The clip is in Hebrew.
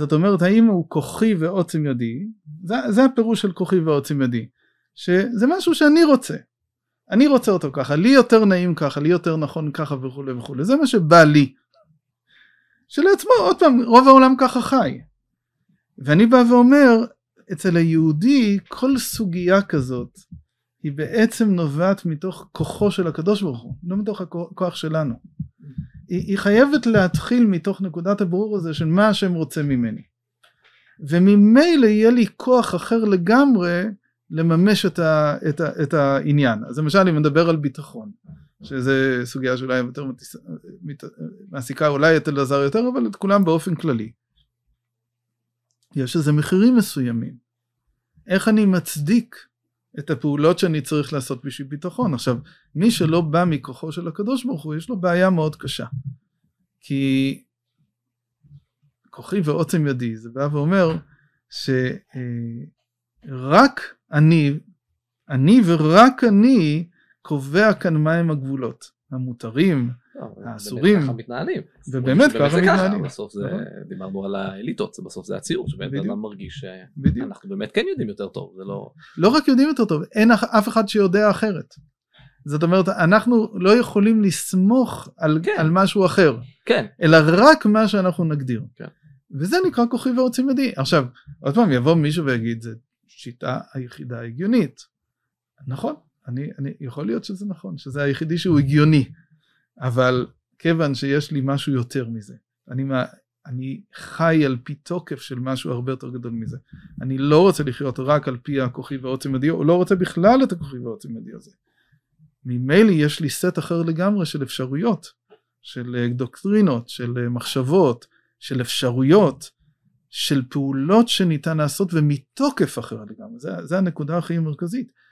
זאת אומרת האם הוא כוחי ועוצם ידי, זה, זה הפירוש של כוחי ועוצם ידי, שזה משהו שאני רוצה, אני רוצה אותו ככה, לי יותר נעים ככה, לי יותר נכון ככה וכולי וכולי, זה מה שבא לי. שלעצמו, עוד פעם, רוב העולם ככה חי. ואני בא ואומר, אצל היהודי כל סוגיה כזאת היא בעצם נובעת מתוך כוחו של הקדוש ברוך הוא, לא מתוך הכוח שלנו. היא, היא חייבת להתחיל מתוך נקודת הברור הזה של מה השם רוצה ממני. וממילא יהיה לי כוח אחר לגמרי לממש את, ה, את, ה, את העניין. אז למשל אם נדבר על ביטחון, שזו סוגיה שאולי יותר מעסיקה אולי את אלעזר יותר, אבל את כולם באופן כללי. יש איזה מחירים מסוימים. איך אני מצדיק את הפעולות שאני צריך לעשות בשביל ביטחון. עכשיו, מי שלא בא מכוחו של הקדוש ברוך הוא, יש לו בעיה מאוד קשה. כי כוחי ועוצם ידי, זה בא ואומר שרק אה, אני, אני ורק אני קובע כאן מהם הגבולות המותרים, לא, האסורים. ככה מתנהלים. ובאמת ככה מתנהלים. בסוף זה, נכון. דיברנו על האליטות, בסוף זה הציור, שבאמת אדם מרגיש שאנחנו באמת כן יודעים יותר טוב, זה לא... לא רק יודעים יותר טוב, אין אף אחד שיודע אחרת. זאת אומרת אנחנו לא יכולים לסמוך על, כן. על משהו אחר כן אלא רק מה שאנחנו נגדיר כן. וזה נקרא כוכי ועוצי ידי עכשיו עוד פעם יבוא מישהו ויגיד זה שיטה היחידה הגיונית נכון אני, אני יכול להיות שזה נכון שזה היחידי שהוא הגיוני אבל כיוון שיש לי משהו יותר מזה אני מה אני חי על פי תוקף של משהו הרבה יותר גדול מזה. אני לא רוצה לחיות רק על פי הכוכי ועוצם הדיו, הוא לא רוצה בכלל את הכוכי ועוצם הדיו הזה. ממילא יש לי סט אחר לגמרי של אפשרויות, של אה, דוקטרינות, של אה, מחשבות, של אפשרויות, של פעולות שניתן לעשות ומתוקף אחר לגמרי, זה, זה הנקודה הכי מרכזית.